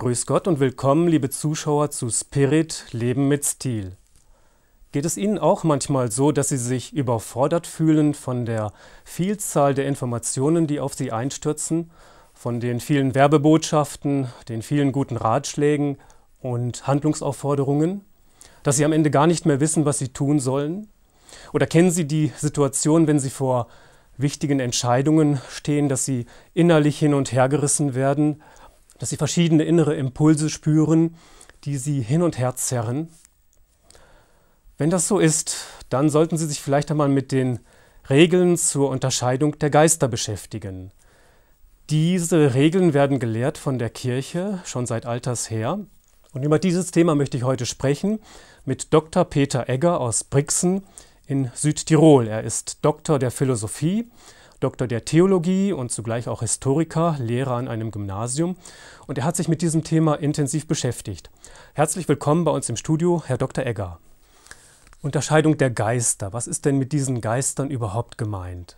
Grüß Gott und willkommen, liebe Zuschauer, zu Spirit Leben mit Stil. Geht es Ihnen auch manchmal so, dass Sie sich überfordert fühlen von der Vielzahl der Informationen, die auf Sie einstürzen, von den vielen Werbebotschaften, den vielen guten Ratschlägen und Handlungsaufforderungen, dass Sie am Ende gar nicht mehr wissen, was Sie tun sollen? Oder kennen Sie die Situation, wenn Sie vor wichtigen Entscheidungen stehen, dass Sie innerlich hin und her gerissen werden, dass sie verschiedene innere Impulse spüren, die sie hin und her zerren. Wenn das so ist, dann sollten Sie sich vielleicht einmal mit den Regeln zur Unterscheidung der Geister beschäftigen. Diese Regeln werden gelehrt von der Kirche schon seit alters her. Und über dieses Thema möchte ich heute sprechen mit Dr. Peter Egger aus Brixen in Südtirol. Er ist Doktor der Philosophie, Doktor der Theologie und zugleich auch Historiker, Lehrer an einem Gymnasium. Und er hat sich mit diesem Thema intensiv beschäftigt. Herzlich willkommen bei uns im Studio, Herr Dr. Egger. Unterscheidung der Geister. Was ist denn mit diesen Geistern überhaupt gemeint?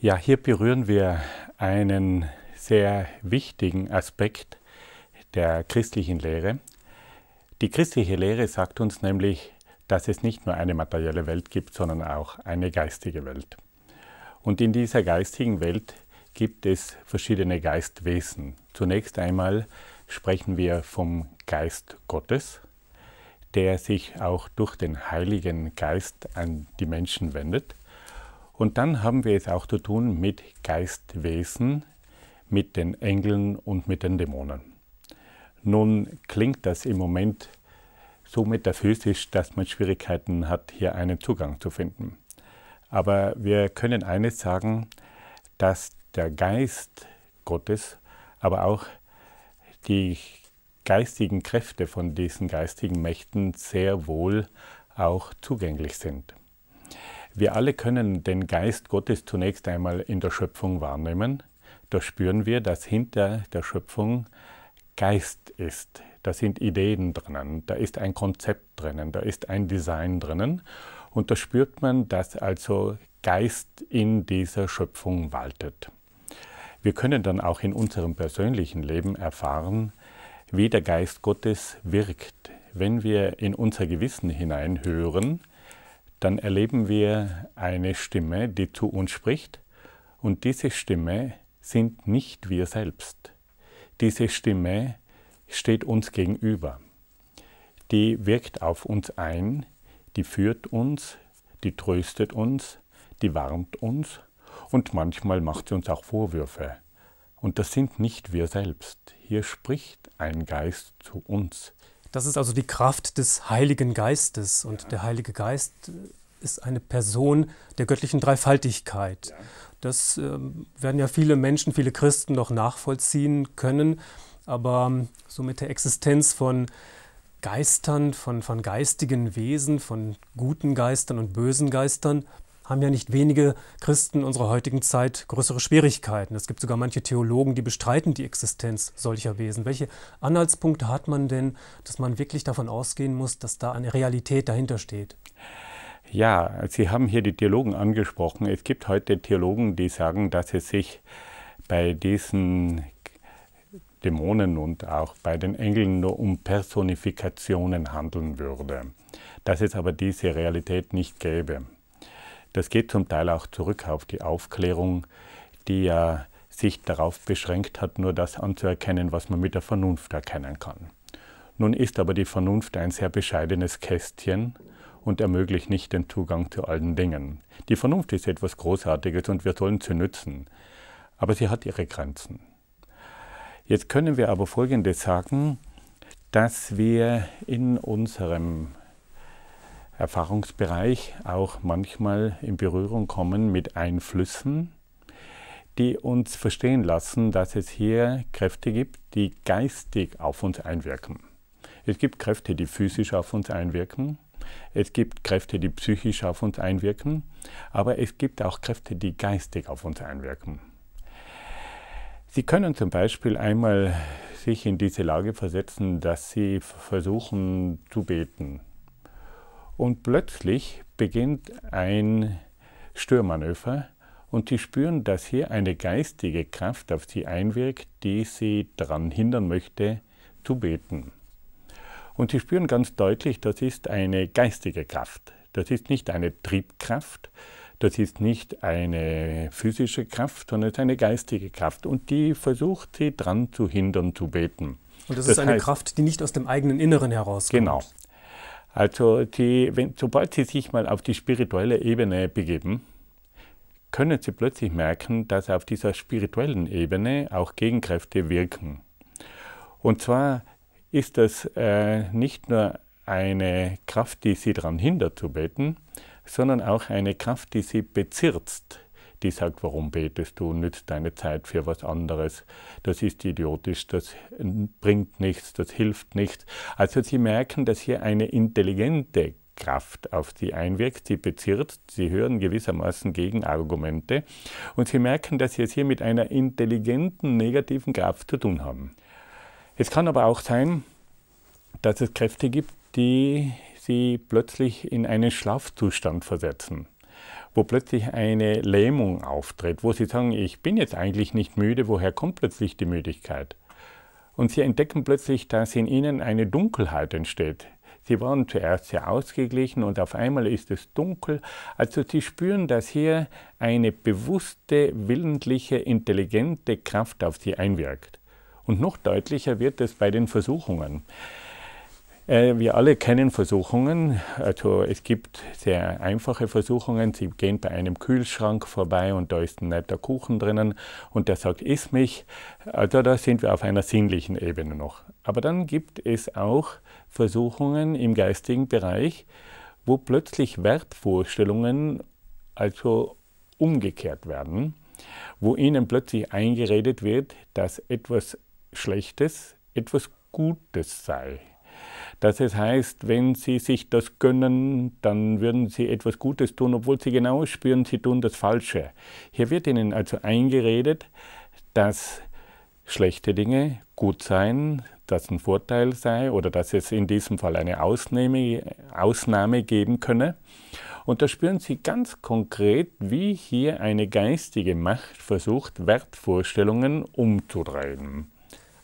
Ja, hier berühren wir einen sehr wichtigen Aspekt der christlichen Lehre. Die christliche Lehre sagt uns nämlich, dass es nicht nur eine materielle Welt gibt, sondern auch eine geistige Welt. Und in dieser geistigen Welt gibt es verschiedene Geistwesen. Zunächst einmal sprechen wir vom Geist Gottes, der sich auch durch den Heiligen Geist an die Menschen wendet. Und dann haben wir es auch zu tun mit Geistwesen, mit den Engeln und mit den Dämonen. Nun klingt das im Moment so metaphysisch, dass man Schwierigkeiten hat, hier einen Zugang zu finden. Aber wir können eines sagen, dass der Geist Gottes, aber auch die geistigen Kräfte von diesen geistigen Mächten sehr wohl auch zugänglich sind. Wir alle können den Geist Gottes zunächst einmal in der Schöpfung wahrnehmen. Da spüren wir, dass hinter der Schöpfung Geist ist. Da sind Ideen drinnen, da ist ein Konzept drinnen, da ist ein Design drinnen. Und da spürt man, dass also Geist in dieser Schöpfung waltet. Wir können dann auch in unserem persönlichen Leben erfahren, wie der Geist Gottes wirkt. Wenn wir in unser Gewissen hineinhören, dann erleben wir eine Stimme, die zu uns spricht, und diese Stimme sind nicht wir selbst. Diese Stimme steht uns gegenüber. Die wirkt auf uns ein, die führt uns, die tröstet uns, die warnt uns und manchmal macht sie uns auch Vorwürfe. Und das sind nicht wir selbst. Hier spricht ein Geist zu uns. Das ist also die Kraft des Heiligen Geistes. Und ja. der Heilige Geist ist eine Person der göttlichen Dreifaltigkeit. Ja. Das äh, werden ja viele Menschen, viele Christen noch nachvollziehen können. Aber ähm, so mit der Existenz von Geistern, von, von geistigen Wesen, von guten Geistern und bösen Geistern, haben ja nicht wenige Christen unserer heutigen Zeit größere Schwierigkeiten. Es gibt sogar manche Theologen, die bestreiten die Existenz solcher Wesen. Welche Anhaltspunkte hat man denn, dass man wirklich davon ausgehen muss, dass da eine Realität dahinter steht? Ja, Sie haben hier die Theologen angesprochen. Es gibt heute Theologen, die sagen, dass es sich bei diesen Dämonen und auch bei den Engeln nur um Personifikationen handeln würde, dass es aber diese Realität nicht gäbe. Das geht zum Teil auch zurück auf die Aufklärung, die ja sich darauf beschränkt hat, nur das anzuerkennen, was man mit der Vernunft erkennen kann. Nun ist aber die Vernunft ein sehr bescheidenes Kästchen und ermöglicht nicht den Zugang zu allen Dingen. Die Vernunft ist etwas Großartiges und wir sollen sie nützen, aber sie hat ihre Grenzen. Jetzt können wir aber Folgendes sagen, dass wir in unserem Erfahrungsbereich auch manchmal in Berührung kommen mit Einflüssen, die uns verstehen lassen, dass es hier Kräfte gibt, die geistig auf uns einwirken. Es gibt Kräfte, die physisch auf uns einwirken. Es gibt Kräfte, die psychisch auf uns einwirken. Aber es gibt auch Kräfte, die geistig auf uns einwirken. Sie können zum Beispiel einmal sich in diese Lage versetzen, dass Sie versuchen zu beten. Und plötzlich beginnt ein Störmanöver und Sie spüren, dass hier eine geistige Kraft auf Sie einwirkt, die Sie daran hindern möchte, zu beten. Und Sie spüren ganz deutlich, das ist eine geistige Kraft. Das ist nicht eine Triebkraft, das ist nicht eine physische Kraft, sondern es ist eine geistige Kraft. Und die versucht sie dran zu hindern, zu beten. Und das, das ist eine heißt, Kraft, die nicht aus dem eigenen Inneren herauskommt. Genau. Also die, wenn, sobald sie sich mal auf die spirituelle Ebene begeben, können sie plötzlich merken, dass auf dieser spirituellen Ebene auch Gegenkräfte wirken. Und zwar ist das äh, nicht nur eine Kraft, die sie daran hindert zu beten, sondern auch eine Kraft, die sie bezirzt, die sagt, warum betest du, nützt deine Zeit für was anderes, das ist idiotisch, das bringt nichts, das hilft nichts. Also sie merken, dass hier eine intelligente Kraft auf sie einwirkt, sie bezirzt, sie hören gewissermaßen Gegenargumente und sie merken, dass sie es hier mit einer intelligenten negativen Kraft zu tun haben. Es kann aber auch sein, dass es Kräfte gibt, die sie plötzlich in einen Schlafzustand versetzen, wo plötzlich eine Lähmung auftritt, wo sie sagen, ich bin jetzt eigentlich nicht müde, woher kommt plötzlich die Müdigkeit? Und sie entdecken plötzlich, dass in ihnen eine Dunkelheit entsteht. Sie waren zuerst sehr ausgeglichen und auf einmal ist es dunkel. Also sie spüren, dass hier eine bewusste, willentliche, intelligente Kraft auf sie einwirkt. Und noch deutlicher wird es bei den Versuchungen. Äh, wir alle kennen Versuchungen. Also es gibt sehr einfache Versuchungen. Sie gehen bei einem Kühlschrank vorbei und da ist ein netter Kuchen drinnen und der sagt, iss mich. Also da sind wir auf einer sinnlichen Ebene noch. Aber dann gibt es auch Versuchungen im geistigen Bereich, wo plötzlich Wertvorstellungen also umgekehrt werden, wo ihnen plötzlich eingeredet wird, dass etwas Schlechtes etwas Gutes sei dass es heißt, wenn sie sich das gönnen, dann würden sie etwas Gutes tun, obwohl sie genau spüren, sie tun das Falsche. Hier wird ihnen also eingeredet, dass schlechte Dinge gut seien, dass ein Vorteil sei oder dass es in diesem Fall eine Ausnahme, Ausnahme geben könne. Und da spüren Sie ganz konkret, wie hier eine geistige Macht versucht, Wertvorstellungen umzutreiben.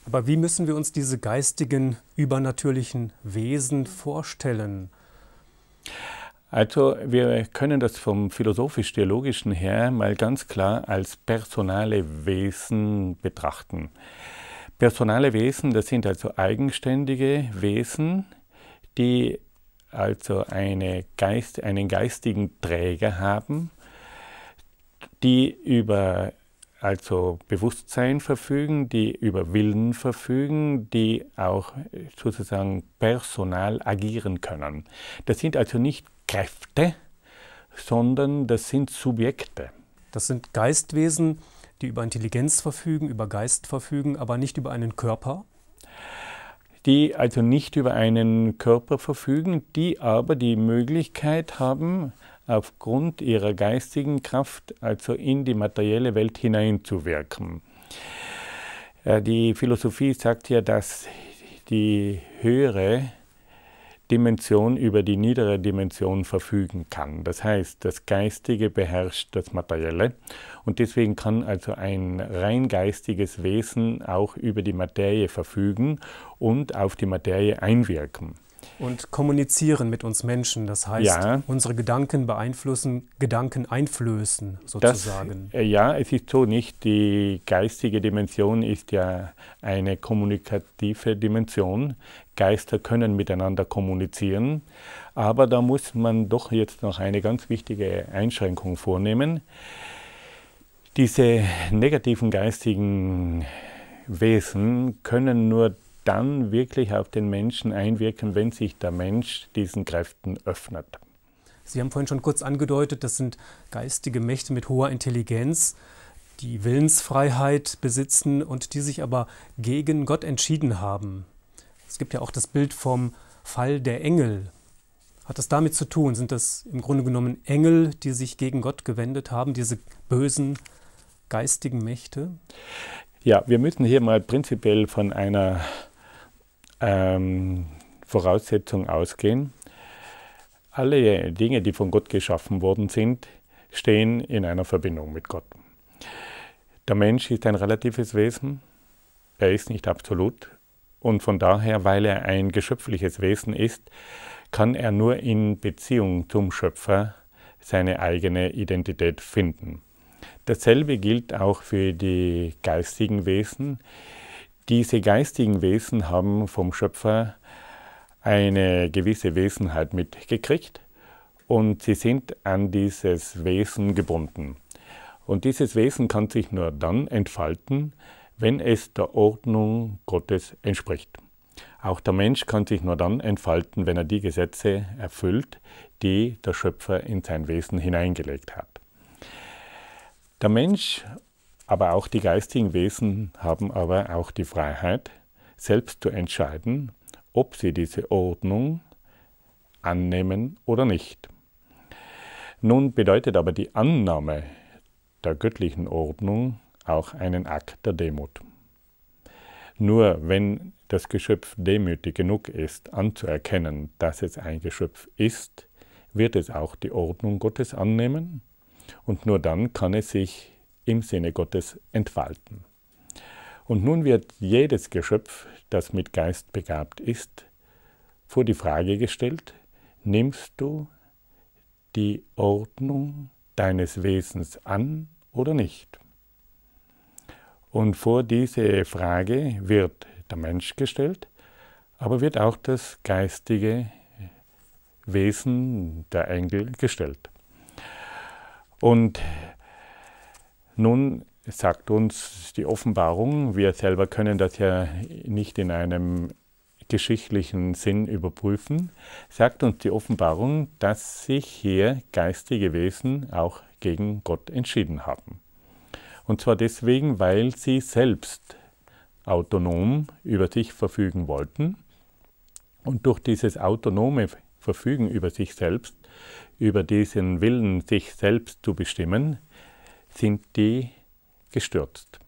Aber wie müssen wir uns diese geistigen, übernatürlichen Wesen vorstellen? Also wir können das vom philosophisch-theologischen her mal ganz klar als personale Wesen betrachten. Personale Wesen, das sind also eigenständige Wesen, die also eine Geist, einen geistigen Träger haben, die über also Bewusstsein verfügen, die über Willen verfügen, die auch äh, sozusagen personal agieren können. Das sind also nicht Kräfte, sondern das sind Subjekte. Das sind Geistwesen, die über Intelligenz verfügen, über Geist verfügen, aber nicht über einen Körper? Die also nicht über einen Körper verfügen, die aber die Möglichkeit haben, aufgrund ihrer geistigen Kraft, also in die materielle Welt hineinzuwirken. Äh, die Philosophie sagt ja, dass die höhere Dimension über die niedere Dimension verfügen kann. Das heißt, das Geistige beherrscht das Materielle und deswegen kann also ein rein geistiges Wesen auch über die Materie verfügen und auf die Materie einwirken. Und kommunizieren mit uns Menschen, das heißt, ja. unsere Gedanken beeinflussen, Gedanken einflößen sozusagen. Das, äh, ja, es ist so nicht. Die geistige Dimension ist ja eine kommunikative Dimension. Geister können miteinander kommunizieren, aber da muss man doch jetzt noch eine ganz wichtige Einschränkung vornehmen. Diese negativen geistigen Wesen können nur dann wirklich auf den Menschen einwirken, wenn sich der Mensch diesen Kräften öffnet. Sie haben vorhin schon kurz angedeutet, das sind geistige Mächte mit hoher Intelligenz, die Willensfreiheit besitzen und die sich aber gegen Gott entschieden haben. Es gibt ja auch das Bild vom Fall der Engel. Hat das damit zu tun? Sind das im Grunde genommen Engel, die sich gegen Gott gewendet haben, diese bösen geistigen Mächte? Ja, wir müssen hier mal prinzipiell von einer ähm, Voraussetzung ausgehen. Alle Dinge, die von Gott geschaffen worden sind, stehen in einer Verbindung mit Gott. Der Mensch ist ein relatives Wesen, er ist nicht absolut und von daher, weil er ein geschöpfliches Wesen ist, kann er nur in Beziehung zum Schöpfer seine eigene Identität finden. Dasselbe gilt auch für die geistigen Wesen, diese geistigen Wesen haben vom Schöpfer eine gewisse Wesenheit mitgekriegt und sie sind an dieses Wesen gebunden. Und dieses Wesen kann sich nur dann entfalten, wenn es der Ordnung Gottes entspricht. Auch der Mensch kann sich nur dann entfalten, wenn er die Gesetze erfüllt, die der Schöpfer in sein Wesen hineingelegt hat. Der Mensch aber auch die geistigen Wesen haben aber auch die Freiheit, selbst zu entscheiden, ob sie diese Ordnung annehmen oder nicht. Nun bedeutet aber die Annahme der göttlichen Ordnung auch einen Akt der Demut. Nur wenn das Geschöpf demütig genug ist, anzuerkennen, dass es ein Geschöpf ist, wird es auch die Ordnung Gottes annehmen und nur dann kann es sich im Sinne Gottes entfalten. Und nun wird jedes Geschöpf, das mit Geist begabt ist, vor die Frage gestellt, nimmst du die Ordnung deines Wesens an oder nicht? Und vor diese Frage wird der Mensch gestellt, aber wird auch das geistige Wesen der Engel gestellt. Und nun sagt uns die Offenbarung, wir selber können das ja nicht in einem geschichtlichen Sinn überprüfen, sagt uns die Offenbarung, dass sich hier geistige Wesen auch gegen Gott entschieden haben. Und zwar deswegen, weil sie selbst autonom über sich verfügen wollten und durch dieses autonome Verfügen über sich selbst, über diesen Willen, sich selbst zu bestimmen, sind die gestürzt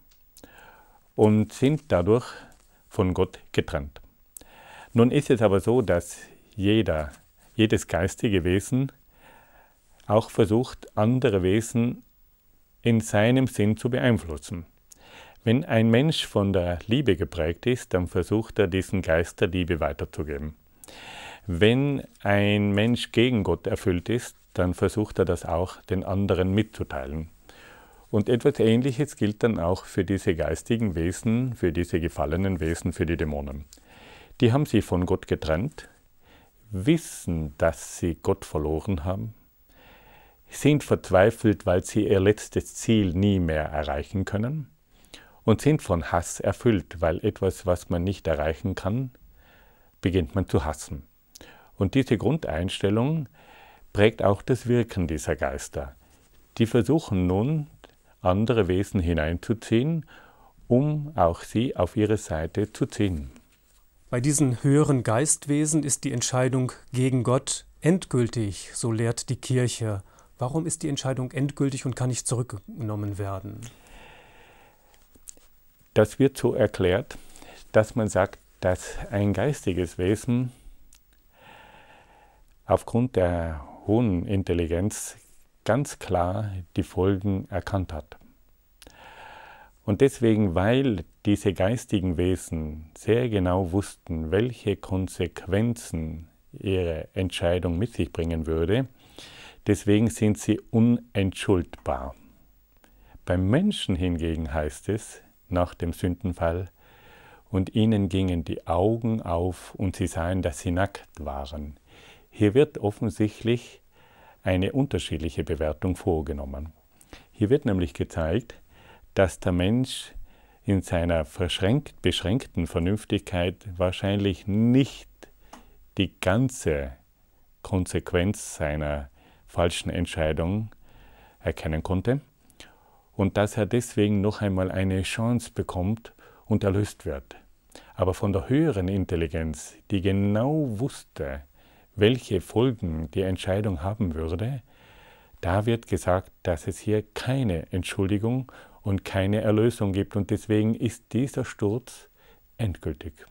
und sind dadurch von Gott getrennt. Nun ist es aber so, dass jeder, jedes geistige Wesen auch versucht, andere Wesen in seinem Sinn zu beeinflussen. Wenn ein Mensch von der Liebe geprägt ist, dann versucht er, diesen Geist der Liebe weiterzugeben. Wenn ein Mensch gegen Gott erfüllt ist, dann versucht er das auch den anderen mitzuteilen. Und etwas Ähnliches gilt dann auch für diese geistigen Wesen, für diese gefallenen Wesen, für die Dämonen. Die haben sich von Gott getrennt, wissen, dass sie Gott verloren haben, sind verzweifelt, weil sie ihr letztes Ziel nie mehr erreichen können und sind von Hass erfüllt, weil etwas, was man nicht erreichen kann, beginnt man zu hassen. Und diese Grundeinstellung prägt auch das Wirken dieser Geister. Die versuchen nun, andere Wesen hineinzuziehen, um auch sie auf ihre Seite zu ziehen. Bei diesen höheren Geistwesen ist die Entscheidung gegen Gott endgültig, so lehrt die Kirche. Warum ist die Entscheidung endgültig und kann nicht zurückgenommen werden? Das wird so erklärt, dass man sagt, dass ein geistiges Wesen aufgrund der hohen Intelligenz ganz klar die Folgen erkannt hat. Und deswegen, weil diese geistigen Wesen sehr genau wussten, welche Konsequenzen ihre Entscheidung mit sich bringen würde, deswegen sind sie unentschuldbar. Beim Menschen hingegen heißt es nach dem Sündenfall, und ihnen gingen die Augen auf und sie sahen, dass sie nackt waren. Hier wird offensichtlich eine unterschiedliche Bewertung vorgenommen. Hier wird nämlich gezeigt, dass der Mensch in seiner beschränkten Vernünftigkeit wahrscheinlich nicht die ganze Konsequenz seiner falschen Entscheidung erkennen konnte und dass er deswegen noch einmal eine Chance bekommt und erlöst wird. Aber von der höheren Intelligenz, die genau wusste, welche Folgen die Entscheidung haben würde, da wird gesagt, dass es hier keine Entschuldigung und keine Erlösung gibt. Und deswegen ist dieser Sturz endgültig.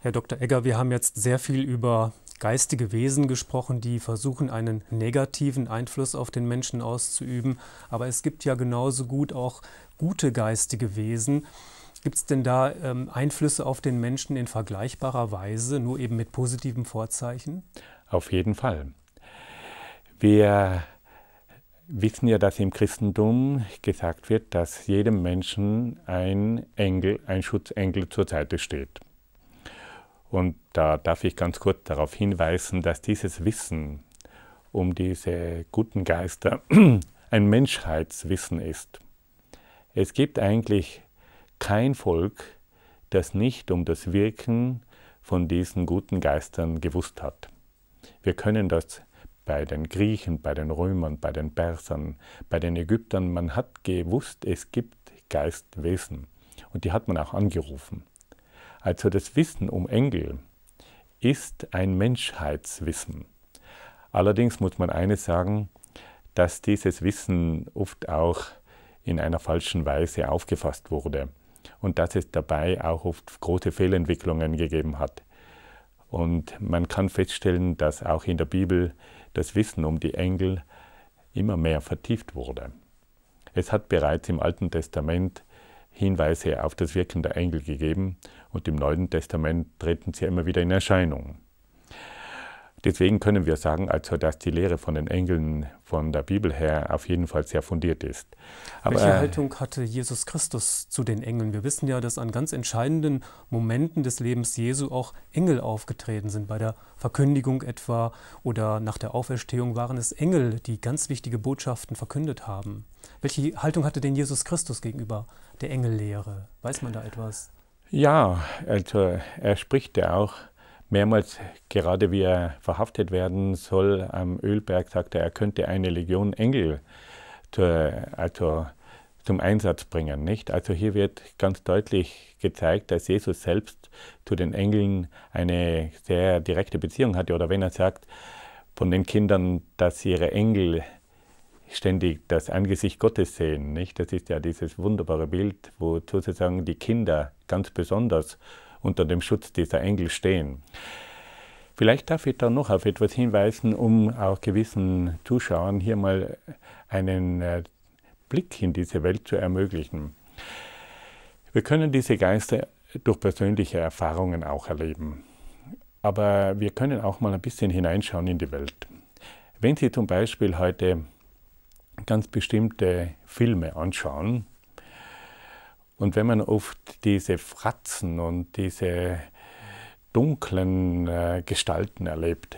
Herr Dr. Egger, wir haben jetzt sehr viel über geistige Wesen gesprochen, die versuchen, einen negativen Einfluss auf den Menschen auszuüben. Aber es gibt ja genauso gut auch gute geistige Wesen. Gibt es denn da ähm, Einflüsse auf den Menschen in vergleichbarer Weise, nur eben mit positiven Vorzeichen? Auf jeden Fall. Wir wissen ja, dass im Christentum gesagt wird, dass jedem Menschen ein Engel, ein Schutzengel zur Seite steht. Und da darf ich ganz kurz darauf hinweisen, dass dieses Wissen um diese guten Geister ein Menschheitswissen ist. Es gibt eigentlich kein Volk, das nicht um das Wirken von diesen guten Geistern gewusst hat. Wir können das bei den Griechen, bei den Römern, bei den Persern, bei den Ägyptern, man hat gewusst, es gibt Geistwesen. Und die hat man auch angerufen. Also das Wissen um Engel ist ein Menschheitswissen. Allerdings muss man eines sagen, dass dieses Wissen oft auch in einer falschen Weise aufgefasst wurde und dass es dabei auch oft große Fehlentwicklungen gegeben hat. Und man kann feststellen, dass auch in der Bibel das Wissen um die Engel immer mehr vertieft wurde. Es hat bereits im Alten Testament Hinweise auf das Wirken der Engel gegeben und im Neuen Testament treten sie immer wieder in Erscheinung. Deswegen können wir sagen, also dass die Lehre von den Engeln von der Bibel her auf jeden Fall sehr fundiert ist. Aber Welche Haltung hatte Jesus Christus zu den Engeln? Wir wissen ja, dass an ganz entscheidenden Momenten des Lebens Jesu auch Engel aufgetreten sind. Bei der Verkündigung etwa oder nach der Auferstehung waren es Engel, die ganz wichtige Botschaften verkündet haben. Welche Haltung hatte denn Jesus Christus gegenüber der Engellehre? Weiß man da etwas? Ja, also er spricht ja auch mehrmals, gerade wie er verhaftet werden soll am Ölberg, sagte er, er könnte eine Legion Engel zur, also zum Einsatz bringen. Nicht? Also hier wird ganz deutlich gezeigt, dass Jesus selbst zu den Engeln eine sehr direkte Beziehung hatte. Oder wenn er sagt von den Kindern, dass ihre Engel ständig das Angesicht Gottes sehen. Nicht? Das ist ja dieses wunderbare Bild, wo sozusagen die Kinder ganz besonders unter dem Schutz dieser Engel stehen. Vielleicht darf ich da noch auf etwas hinweisen, um auch gewissen Zuschauern hier mal einen äh, Blick in diese Welt zu ermöglichen. Wir können diese Geister durch persönliche Erfahrungen auch erleben. Aber wir können auch mal ein bisschen hineinschauen in die Welt. Wenn Sie zum Beispiel heute ganz bestimmte Filme anschauen, und wenn man oft diese Fratzen und diese dunklen äh, Gestalten erlebt,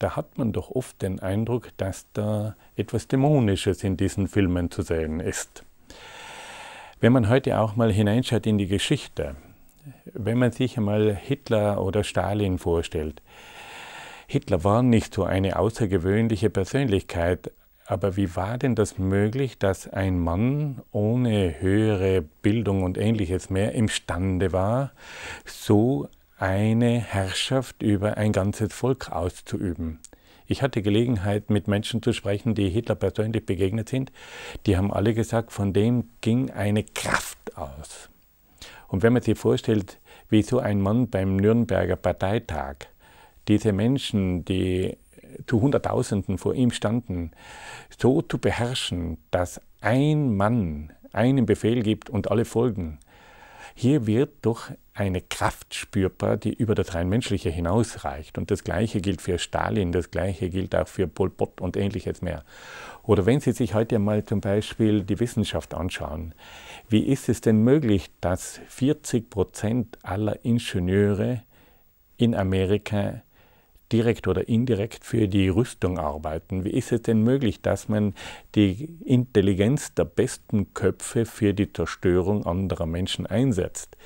da hat man doch oft den Eindruck, dass da etwas Dämonisches in diesen Filmen zu sehen ist. Wenn man heute auch mal hineinschaut in die Geschichte, wenn man sich einmal Hitler oder Stalin vorstellt, Hitler war nicht so eine außergewöhnliche Persönlichkeit, aber wie war denn das möglich, dass ein Mann ohne höhere Bildung und ähnliches mehr imstande war, so eine Herrschaft über ein ganzes Volk auszuüben? Ich hatte Gelegenheit, mit Menschen zu sprechen, die Hitler persönlich begegnet sind. Die haben alle gesagt, von dem ging eine Kraft aus. Und wenn man sich vorstellt, wie so ein Mann beim Nürnberger Parteitag diese Menschen, die zu Hunderttausenden vor ihm standen, so zu beherrschen, dass ein Mann einen Befehl gibt und alle folgen. Hier wird doch eine Kraft spürbar, die über das rein menschliche hinausreicht. Und das Gleiche gilt für Stalin, das Gleiche gilt auch für Pol Pot und ähnliches mehr. Oder wenn Sie sich heute mal zum Beispiel die Wissenschaft anschauen, wie ist es denn möglich, dass 40 Prozent aller Ingenieure in Amerika direkt oder indirekt für die Rüstung arbeiten. Wie ist es denn möglich, dass man die Intelligenz der besten Köpfe für die Zerstörung anderer Menschen einsetzt?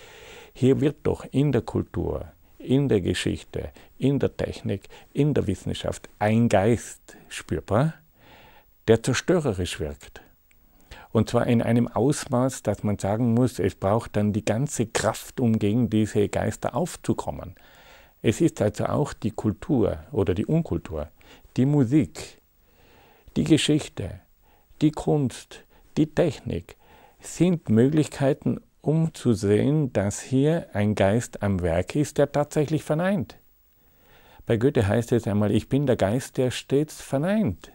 Hier wird doch in der Kultur, in der Geschichte, in der Technik, in der Wissenschaft ein Geist spürbar, der zerstörerisch wirkt. Und zwar in einem Ausmaß, dass man sagen muss, es braucht dann die ganze Kraft, um gegen diese Geister aufzukommen. Es ist also auch die Kultur oder die Unkultur, die Musik, die Geschichte, die Kunst, die Technik sind Möglichkeiten, um zu sehen, dass hier ein Geist am Werk ist, der tatsächlich verneint. Bei Goethe heißt es einmal, ich bin der Geist, der stets verneint.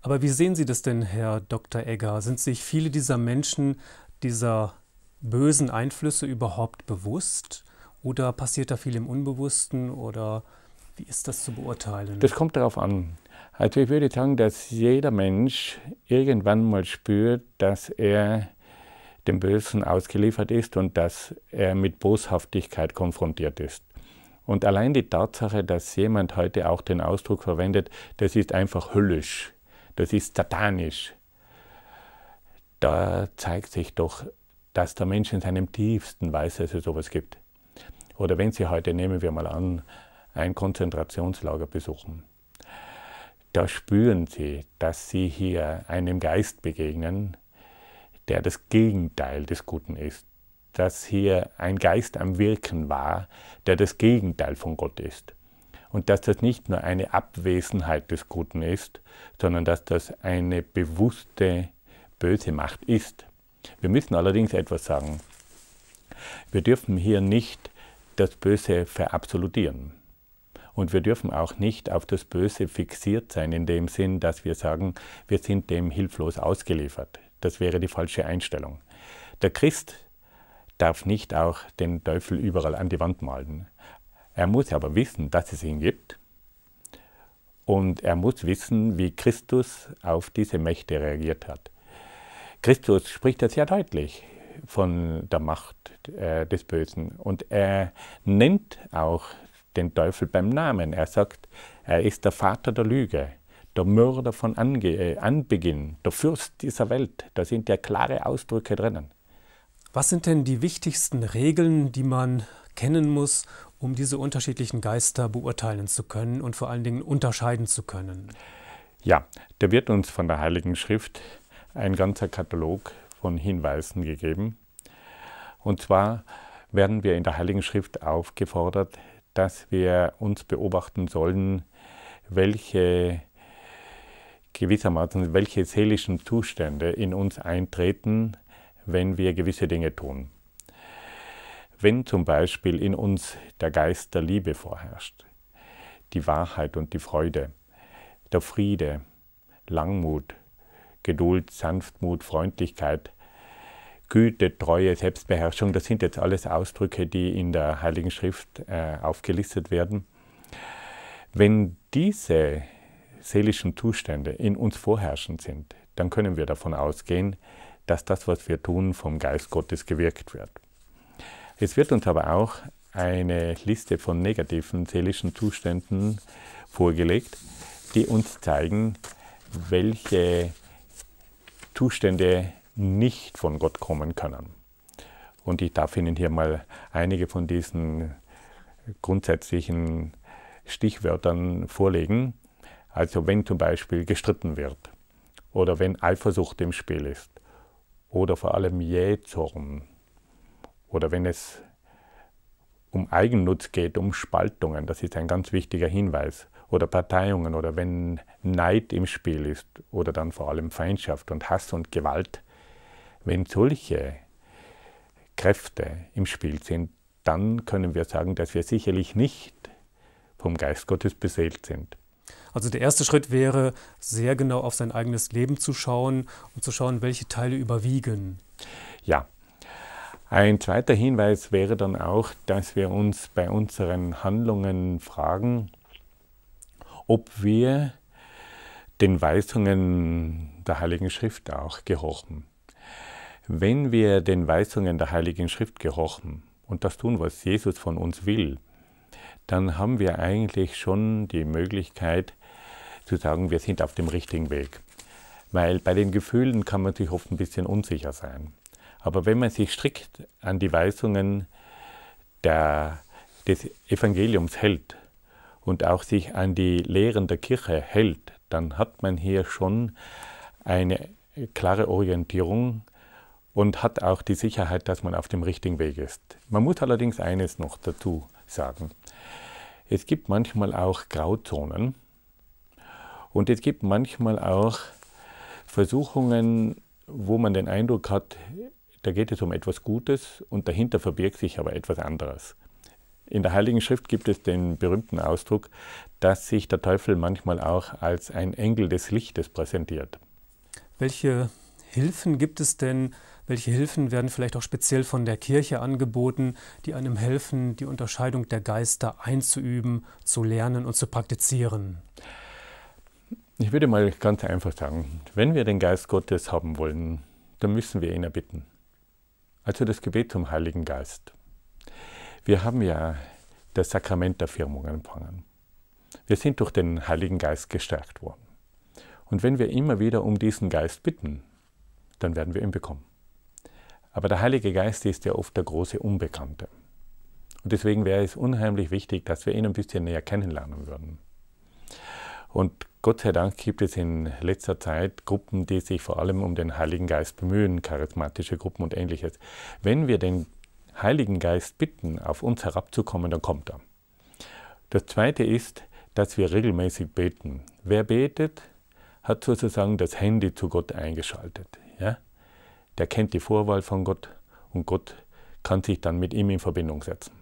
Aber wie sehen Sie das denn, Herr Dr. Egger? Sind sich viele dieser Menschen dieser bösen Einflüsse überhaupt bewusst? Oder passiert da viel im Unbewussten oder wie ist das zu beurteilen? Das kommt darauf an. Also ich würde sagen, dass jeder Mensch irgendwann mal spürt, dass er dem Bösen ausgeliefert ist und dass er mit Boshaftigkeit konfrontiert ist. Und allein die Tatsache, dass jemand heute auch den Ausdruck verwendet, das ist einfach höllisch, das ist satanisch, da zeigt sich doch, dass der Mensch in seinem tiefsten weiß, dass es sowas gibt oder wenn Sie heute, nehmen wir mal an, ein Konzentrationslager besuchen, da spüren Sie, dass Sie hier einem Geist begegnen, der das Gegenteil des Guten ist, dass hier ein Geist am Wirken war, der das Gegenteil von Gott ist. Und dass das nicht nur eine Abwesenheit des Guten ist, sondern dass das eine bewusste böse Macht ist. Wir müssen allerdings etwas sagen. Wir dürfen hier nicht das Böse verabsolutieren. Und wir dürfen auch nicht auf das Böse fixiert sein, in dem Sinn, dass wir sagen, wir sind dem hilflos ausgeliefert. Das wäre die falsche Einstellung. Der Christ darf nicht auch den Teufel überall an die Wand malen. Er muss aber wissen, dass es ihn gibt. Und er muss wissen, wie Christus auf diese Mächte reagiert hat. Christus spricht das ja deutlich von der Macht äh, des Bösen. Und er nennt auch den Teufel beim Namen. Er sagt, er ist der Vater der Lüge, der Mörder von Ange äh, Anbeginn, der Fürst dieser Welt. Da sind ja klare Ausdrücke drinnen. Was sind denn die wichtigsten Regeln, die man kennen muss, um diese unterschiedlichen Geister beurteilen zu können und vor allen Dingen unterscheiden zu können? Ja, da wird uns von der Heiligen Schrift ein ganzer Katalog von Hinweisen gegeben. Und zwar werden wir in der Heiligen Schrift aufgefordert, dass wir uns beobachten sollen, welche gewissermaßen welche seelischen Zustände in uns eintreten, wenn wir gewisse Dinge tun. Wenn zum Beispiel in uns der Geist der Liebe vorherrscht, die Wahrheit und die Freude, der Friede, Langmut, Geduld, Sanftmut, Freundlichkeit, Güte, Treue, Selbstbeherrschung, das sind jetzt alles Ausdrücke, die in der Heiligen Schrift äh, aufgelistet werden. Wenn diese seelischen Zustände in uns vorherrschend sind, dann können wir davon ausgehen, dass das, was wir tun, vom Geist Gottes gewirkt wird. Es wird uns aber auch eine Liste von negativen seelischen Zuständen vorgelegt, die uns zeigen, welche Zustände nicht von Gott kommen können. Und ich darf Ihnen hier mal einige von diesen grundsätzlichen Stichwörtern vorlegen. Also wenn zum Beispiel gestritten wird oder wenn Eifersucht im Spiel ist oder vor allem Jähzorn oder wenn es um Eigennutz geht, um Spaltungen, das ist ein ganz wichtiger Hinweis oder Parteiungen oder wenn Neid im Spiel ist oder dann vor allem Feindschaft und Hass und Gewalt, wenn solche Kräfte im Spiel sind, dann können wir sagen, dass wir sicherlich nicht vom Geist Gottes beseelt sind. Also der erste Schritt wäre, sehr genau auf sein eigenes Leben zu schauen und zu schauen, welche Teile überwiegen. Ja. Ein zweiter Hinweis wäre dann auch, dass wir uns bei unseren Handlungen fragen, ob wir den Weisungen der Heiligen Schrift auch gehorchen. Wenn wir den Weisungen der Heiligen Schrift gehorchen und das tun, was Jesus von uns will, dann haben wir eigentlich schon die Möglichkeit zu sagen, wir sind auf dem richtigen Weg. Weil bei den Gefühlen kann man sich oft ein bisschen unsicher sein. Aber wenn man sich strikt an die Weisungen der, des Evangeliums hält, und auch sich an die Lehren der Kirche hält, dann hat man hier schon eine klare Orientierung und hat auch die Sicherheit, dass man auf dem richtigen Weg ist. Man muss allerdings eines noch dazu sagen. Es gibt manchmal auch Grauzonen und es gibt manchmal auch Versuchungen, wo man den Eindruck hat, da geht es um etwas Gutes und dahinter verbirgt sich aber etwas anderes. In der Heiligen Schrift gibt es den berühmten Ausdruck, dass sich der Teufel manchmal auch als ein Engel des Lichtes präsentiert. Welche Hilfen gibt es denn? Welche Hilfen werden vielleicht auch speziell von der Kirche angeboten, die einem helfen, die Unterscheidung der Geister einzuüben, zu lernen und zu praktizieren? Ich würde mal ganz einfach sagen, wenn wir den Geist Gottes haben wollen, dann müssen wir ihn erbitten. Also das Gebet zum Heiligen Geist. Wir haben ja das Sakrament der Firmung empfangen. Wir sind durch den Heiligen Geist gestärkt worden. Und wenn wir immer wieder um diesen Geist bitten, dann werden wir ihn bekommen. Aber der Heilige Geist ist ja oft der große Unbekannte. Und deswegen wäre es unheimlich wichtig, dass wir ihn ein bisschen näher kennenlernen würden. Und Gott sei Dank gibt es in letzter Zeit Gruppen, die sich vor allem um den Heiligen Geist bemühen, charismatische Gruppen und ähnliches. Wenn wir den Heiligen Geist bitten, auf uns herabzukommen, dann kommt er. Das Zweite ist, dass wir regelmäßig beten. Wer betet, hat sozusagen das Handy zu Gott eingeschaltet. Ja? Der kennt die Vorwahl von Gott und Gott kann sich dann mit ihm in Verbindung setzen.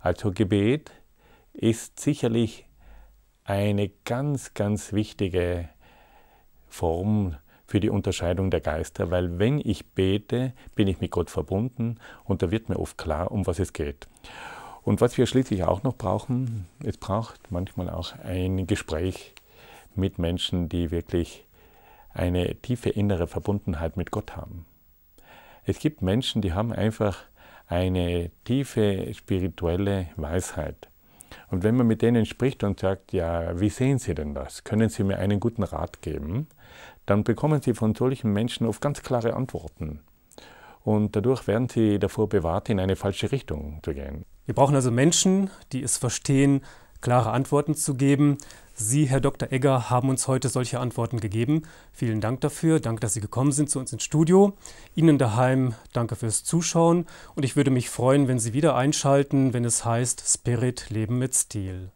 Also Gebet ist sicherlich eine ganz, ganz wichtige Form für die Unterscheidung der Geister, weil wenn ich bete, bin ich mit Gott verbunden und da wird mir oft klar, um was es geht. Und was wir schließlich auch noch brauchen, es braucht manchmal auch ein Gespräch mit Menschen, die wirklich eine tiefe innere Verbundenheit mit Gott haben. Es gibt Menschen, die haben einfach eine tiefe spirituelle Weisheit. Und wenn man mit denen spricht und sagt, ja, wie sehen Sie denn das? Können Sie mir einen guten Rat geben? dann bekommen sie von solchen Menschen oft ganz klare Antworten. Und dadurch werden sie davor bewahrt, in eine falsche Richtung zu gehen. Wir brauchen also Menschen, die es verstehen, klare Antworten zu geben. Sie, Herr Dr. Egger, haben uns heute solche Antworten gegeben. Vielen Dank dafür. Danke, dass Sie gekommen sind zu uns ins Studio. Ihnen daheim danke fürs Zuschauen. Und ich würde mich freuen, wenn Sie wieder einschalten, wenn es heißt Spirit Leben mit Stil.